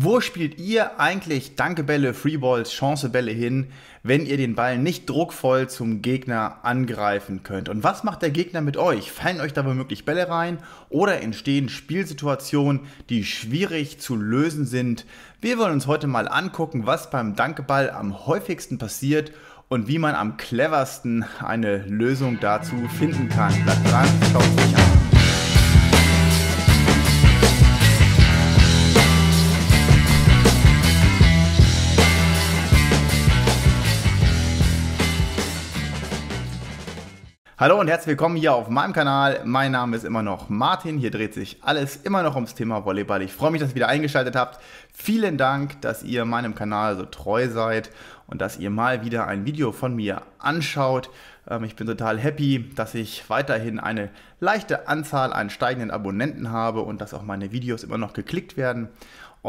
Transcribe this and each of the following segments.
Wo spielt ihr eigentlich Dankebälle, Freeballs, Chancebälle hin, wenn ihr den Ball nicht druckvoll zum Gegner angreifen könnt? Und was macht der Gegner mit euch? Fallen euch da womöglich Bälle rein oder entstehen Spielsituationen, die schwierig zu lösen sind? Wir wollen uns heute mal angucken, was beim Dankeball am häufigsten passiert und wie man am cleversten eine Lösung dazu finden kann. Bleibt dran, schaut euch an. Hallo und herzlich willkommen hier auf meinem Kanal. Mein Name ist immer noch Martin. Hier dreht sich alles immer noch ums Thema Volleyball. Ich freue mich, dass ihr wieder eingeschaltet habt. Vielen Dank, dass ihr meinem Kanal so treu seid und dass ihr mal wieder ein Video von mir anschaut. Ähm, ich bin total happy, dass ich weiterhin eine leichte Anzahl an steigenden Abonnenten habe und dass auch meine Videos immer noch geklickt werden.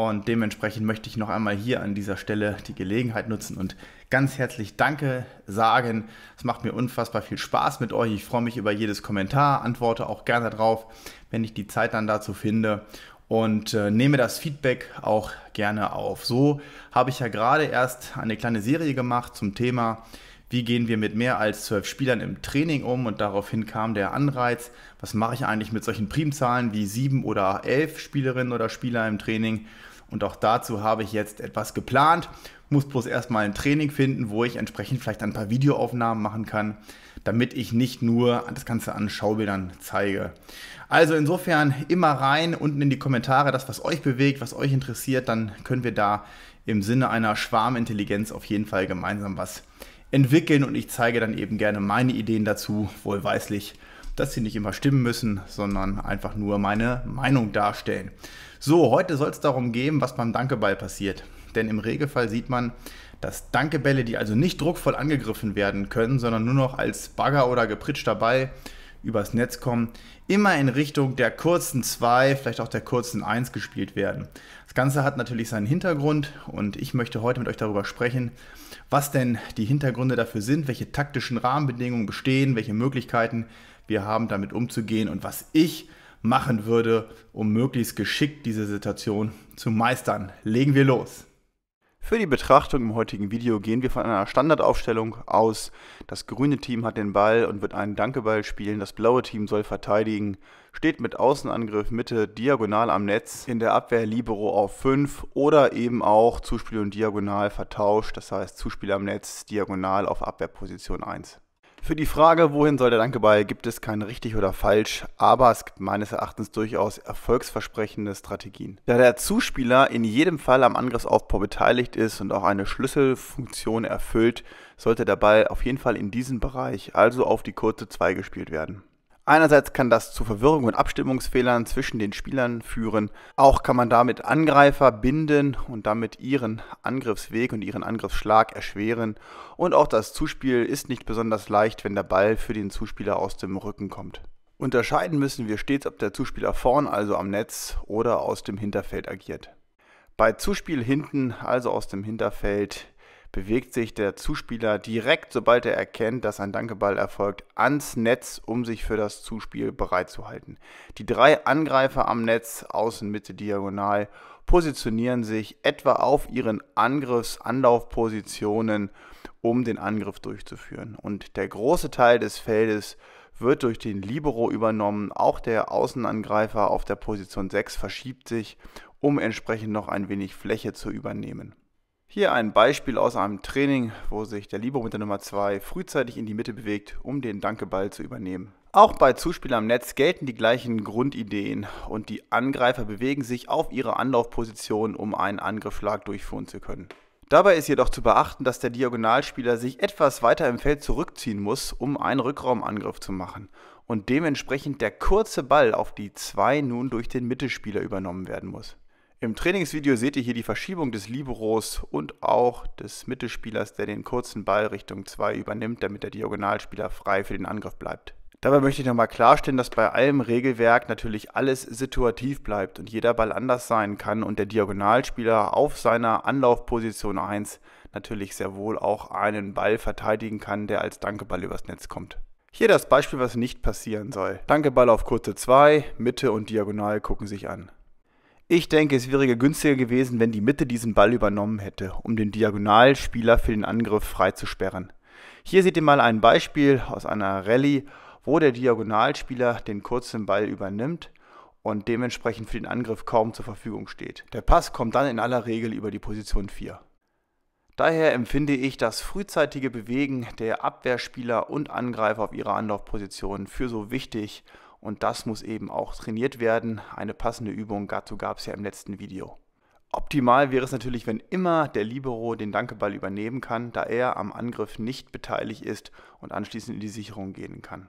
Und dementsprechend möchte ich noch einmal hier an dieser Stelle die Gelegenheit nutzen und ganz herzlich Danke sagen. Es macht mir unfassbar viel Spaß mit euch. Ich freue mich über jedes Kommentar, antworte auch gerne drauf, wenn ich die Zeit dann dazu finde und äh, nehme das Feedback auch gerne auf. So habe ich ja gerade erst eine kleine Serie gemacht zum Thema, wie gehen wir mit mehr als zwölf Spielern im Training um und daraufhin kam der Anreiz, was mache ich eigentlich mit solchen Primzahlen wie sieben oder elf Spielerinnen oder Spieler im Training und auch dazu habe ich jetzt etwas geplant. Muss bloß erstmal ein Training finden, wo ich entsprechend vielleicht ein paar Videoaufnahmen machen kann, damit ich nicht nur das Ganze an Schaubildern zeige. Also insofern immer rein unten in die Kommentare, das, was euch bewegt, was euch interessiert, dann können wir da im Sinne einer Schwarmintelligenz auf jeden Fall gemeinsam was entwickeln und ich zeige dann eben gerne meine Ideen dazu, wohlweislich, dass sie nicht immer stimmen müssen, sondern einfach nur meine Meinung darstellen. So, heute soll es darum gehen, was beim Dankeball passiert. Denn im Regelfall sieht man, dass Dankebälle, die also nicht druckvoll angegriffen werden können, sondern nur noch als Bagger oder gepritschter Ball übers Netz kommen, immer in Richtung der kurzen 2, vielleicht auch der kurzen 1 gespielt werden. Das Ganze hat natürlich seinen Hintergrund und ich möchte heute mit euch darüber sprechen, was denn die Hintergründe dafür sind, welche taktischen Rahmenbedingungen bestehen, welche Möglichkeiten wir haben, damit umzugehen und was ich machen würde, um möglichst geschickt diese Situation zu meistern. Legen wir los. Für die Betrachtung im heutigen Video gehen wir von einer Standardaufstellung aus. Das grüne Team hat den Ball und wird einen Dankeball spielen. Das blaue Team soll verteidigen, steht mit Außenangriff Mitte diagonal am Netz. In der Abwehr Libero auf 5 oder eben auch Zuspiel und Diagonal vertauscht. Das heißt Zuspiel am Netz diagonal auf Abwehrposition 1. Für die Frage, wohin soll der Dankeball, gibt es kein richtig oder falsch, aber es gibt meines Erachtens durchaus erfolgsversprechende Strategien. Da der Zuspieler in jedem Fall am Angriffsaufbau beteiligt ist und auch eine Schlüsselfunktion erfüllt, sollte der Ball auf jeden Fall in diesen Bereich, also auf die kurze 2 gespielt werden. Einerseits kann das zu Verwirrung und Abstimmungsfehlern zwischen den Spielern führen. Auch kann man damit Angreifer binden und damit ihren Angriffsweg und ihren Angriffsschlag erschweren. Und auch das Zuspiel ist nicht besonders leicht, wenn der Ball für den Zuspieler aus dem Rücken kommt. Unterscheiden müssen wir stets, ob der Zuspieler vorn, also am Netz, oder aus dem Hinterfeld agiert. Bei Zuspiel hinten, also aus dem Hinterfeld, bewegt sich der Zuspieler direkt, sobald er erkennt, dass ein Dankeball erfolgt, ans Netz, um sich für das Zuspiel bereitzuhalten. Die drei Angreifer am Netz, Außen, Mitte, Diagonal, positionieren sich etwa auf ihren Angriffsanlaufpositionen, um den Angriff durchzuführen. Und der große Teil des Feldes wird durch den Libero übernommen. Auch der Außenangreifer auf der Position 6 verschiebt sich, um entsprechend noch ein wenig Fläche zu übernehmen. Hier ein Beispiel aus einem Training, wo sich der Libo mit der Nummer 2 frühzeitig in die Mitte bewegt, um den Dankeball zu übernehmen. Auch bei Zuspielern am Netz gelten die gleichen Grundideen und die Angreifer bewegen sich auf ihre Anlaufposition, um einen Angriffsschlag durchführen zu können. Dabei ist jedoch zu beachten, dass der Diagonalspieler sich etwas weiter im Feld zurückziehen muss, um einen Rückraumangriff zu machen und dementsprechend der kurze Ball auf die 2 nun durch den Mittelspieler übernommen werden muss. Im Trainingsvideo seht ihr hier die Verschiebung des Liberos und auch des Mittelspielers, der den kurzen Ball Richtung 2 übernimmt, damit der Diagonalspieler frei für den Angriff bleibt. Dabei möchte ich nochmal klarstellen, dass bei allem Regelwerk natürlich alles situativ bleibt und jeder Ball anders sein kann und der Diagonalspieler auf seiner Anlaufposition 1 natürlich sehr wohl auch einen Ball verteidigen kann, der als Dankeball übers Netz kommt. Hier das Beispiel, was nicht passieren soll. Dankeball auf kurze 2, Mitte und Diagonal gucken sich an. Ich denke, es wäre günstiger gewesen, wenn die Mitte diesen Ball übernommen hätte, um den Diagonalspieler für den Angriff freizusperren. Hier seht ihr mal ein Beispiel aus einer Rallye, wo der Diagonalspieler den kurzen Ball übernimmt und dementsprechend für den Angriff kaum zur Verfügung steht. Der Pass kommt dann in aller Regel über die Position 4. Daher empfinde ich das frühzeitige Bewegen der Abwehrspieler und Angreifer auf ihrer Anlaufposition für so wichtig und das muss eben auch trainiert werden. Eine passende Übung dazu gab es ja im letzten Video. Optimal wäre es natürlich, wenn immer der Libero den Dankeball übernehmen kann, da er am Angriff nicht beteiligt ist und anschließend in die Sicherung gehen kann.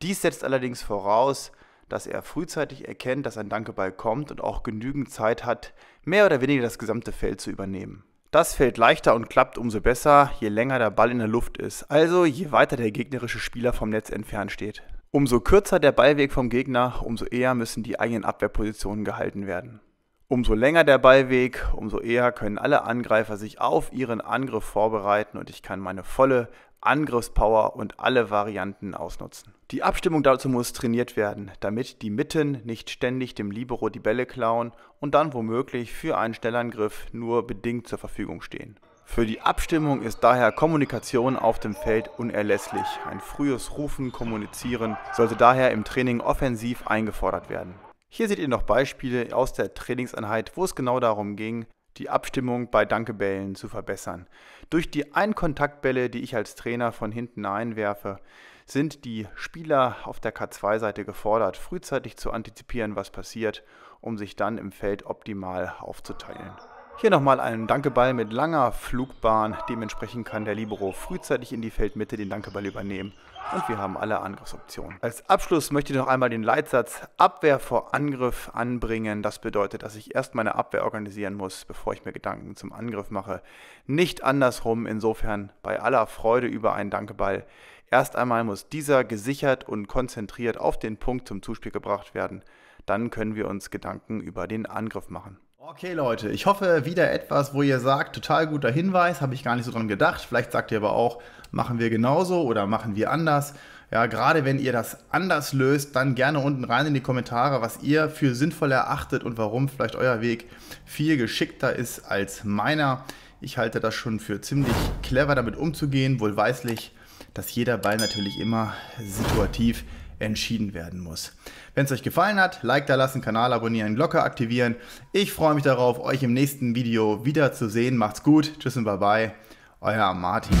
Dies setzt allerdings voraus, dass er frühzeitig erkennt, dass ein Dankeball kommt und auch genügend Zeit hat, mehr oder weniger das gesamte Feld zu übernehmen. Das fällt leichter und klappt umso besser, je länger der Ball in der Luft ist, also je weiter der gegnerische Spieler vom Netz entfernt steht. Umso kürzer der Ballweg vom Gegner, umso eher müssen die eigenen Abwehrpositionen gehalten werden. Umso länger der Ballweg, umso eher können alle Angreifer sich auf ihren Angriff vorbereiten und ich kann meine volle Angriffspower und alle Varianten ausnutzen. Die Abstimmung dazu muss trainiert werden, damit die Mitten nicht ständig dem Libero die Bälle klauen und dann womöglich für einen Stellangriff nur bedingt zur Verfügung stehen. Für die Abstimmung ist daher Kommunikation auf dem Feld unerlässlich. Ein frühes Rufen, Kommunizieren sollte daher im Training offensiv eingefordert werden. Hier seht ihr noch Beispiele aus der Trainingseinheit, wo es genau darum ging, die Abstimmung bei Dankebällen zu verbessern. Durch die Einkontaktbälle, die ich als Trainer von hinten einwerfe, sind die Spieler auf der K2-Seite gefordert, frühzeitig zu antizipieren, was passiert, um sich dann im Feld optimal aufzuteilen. Hier nochmal einen Dankeball mit langer Flugbahn. Dementsprechend kann der Libero frühzeitig in die Feldmitte den Dankeball übernehmen. Und wir haben alle Angriffsoptionen. Als Abschluss möchte ich noch einmal den Leitsatz Abwehr vor Angriff anbringen. Das bedeutet, dass ich erst meine Abwehr organisieren muss, bevor ich mir Gedanken zum Angriff mache. Nicht andersrum. Insofern bei aller Freude über einen Dankeball. Erst einmal muss dieser gesichert und konzentriert auf den Punkt zum Zuspiel gebracht werden. Dann können wir uns Gedanken über den Angriff machen. Okay Leute, ich hoffe wieder etwas, wo ihr sagt, total guter Hinweis, habe ich gar nicht so dran gedacht. Vielleicht sagt ihr aber auch, machen wir genauso oder machen wir anders. Ja, gerade wenn ihr das anders löst, dann gerne unten rein in die Kommentare, was ihr für sinnvoll erachtet und warum vielleicht euer Weg viel geschickter ist als meiner. Ich halte das schon für ziemlich clever, damit umzugehen, wohlweislich, dass jeder Ball natürlich immer situativ ist entschieden werden muss. Wenn es euch gefallen hat, Like da lassen, Kanal abonnieren, Glocke aktivieren. Ich freue mich darauf, euch im nächsten Video wiederzusehen. Macht's gut, tschüss und bye bye, euer Martin.